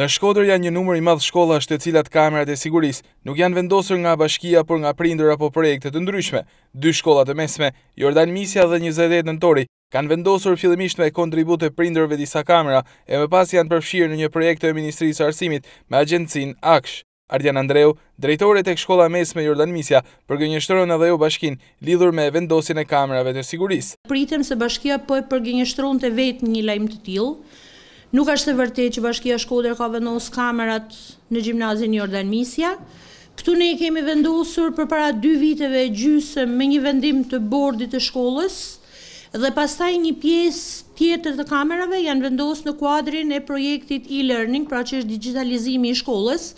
Në Shkodër janë një numër i madhë shkolla shtë cilat kamerat e sigurisë nuk janë vendosur nga bashkia por nga prinder apo projekte të ndryshme. Dy shkollat e mesme, Jordan Misja dhe 28 nëntori, kanë vendosur fillimisht me kontribute prinderve disa kamera e me pas janë përfshirë në një projekte e Ministrisë Arsimit me agjencin Aksh. Ardian Andreu, drejtore të shkolla mesme Jordan Misja, përgjënjështëron edhe jo bashkin lidhur me vendosin e kamerave të sigurisë. Pritem se bashkia po e përgjënjështëron vetë një lajm të tillë. Nuk është e vërtet që bashkia shkoder ka vendosë kamerat në gjimnazin Jordan Misja. Këtu ne kemi vendosur për para dy viteve gjysëm me një vendim të bordit të shkollës dhe pastaj një pies tjetër të kamerave janë vendosë në kuadrin e projektit e-learning, pra që është digitalizimi i shkollës,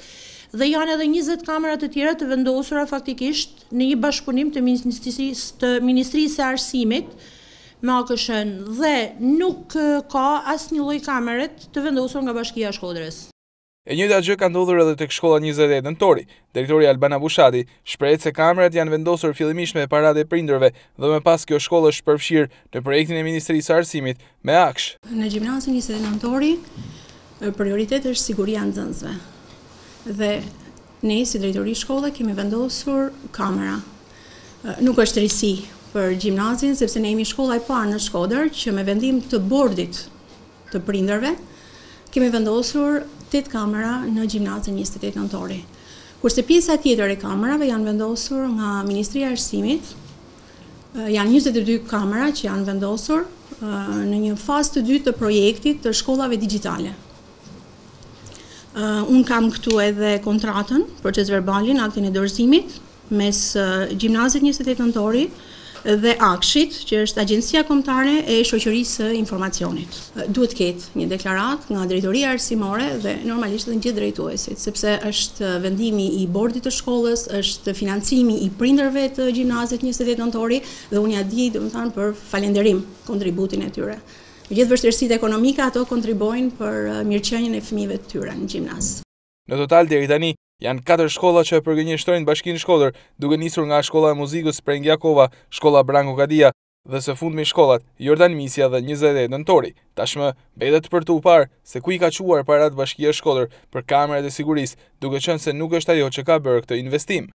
dhe janë edhe 20 kamerat të tjera të vendosura faktikisht në një bashkëpunim të Ministrisë të Arsimit, me AKSH-n dhe nuk ka asnjë lloj kameret të vendosur nga Bashkia e Shkodrës. E njëjta gjë ka ndodhur edhe tek shkolla 28 Nëntori. Direktori Albana Bushati shprejt se kamerat janë vendosur fillimisht me paradë e prindërve dhe më pas kjo shkollë është përfshirë në projektin e Ministrisë së Arsimit me AKSH. Në gjimnazin 28 Nëntori prioritet është siguria e nxënësve. Dhe ne si drejtori i kemi vendosur kamera. Nuk është risi, për gjimnazin, sepse ne jemi shkolla e parë në Shkodër që me vendim të bordit të prindërve kemi vendosur 8 kamera në gjimnazin 28 nëntori. Kurse pjesa tjetër e kamerave janë vendosur nga Ministria e Arsimit janë 22 kamera që janë vendosur në një fasë të dytë të projektit të shkollave digitale. Unë kam këtu edhe kontratën, proces verbalin, aktin e dorëzimit, mes gjimnazit 28 nëntori, dhe Akshit, që është Agjencia Kombëtare e Shoqërisë së Informacionit. Duhet të ketë një deklaratë nga drejtoria arsimore dhe normalisht edhe një drejtuesit, sepse është vendimi i bordit të shkollës, është financimi i prindërve të gjimnazit 28 nëntori dhe unë ja di, domethënë për falënderim kontributin e tyre. Gjithë vështirësit ekonomika ato kontribojnë për uh, mirëqenjën e fëmive të tyre në gjimnaz. Në total, deri tani, Janë katër shkolla që e përgënjështërojnë bashkinë shkollër, duke njësur nga shkolla e muzikës Spreng Jakova, shkolla Branko Kadia, dhe se fundmi shkollat Jordan Misja dhe 28 nëntori. Tashme, bedet për të upar se ku i ka quar parat bashkia shkollër për kamerët e siguris, duke qënë se nuk është ajo që ka bërë këtë investim.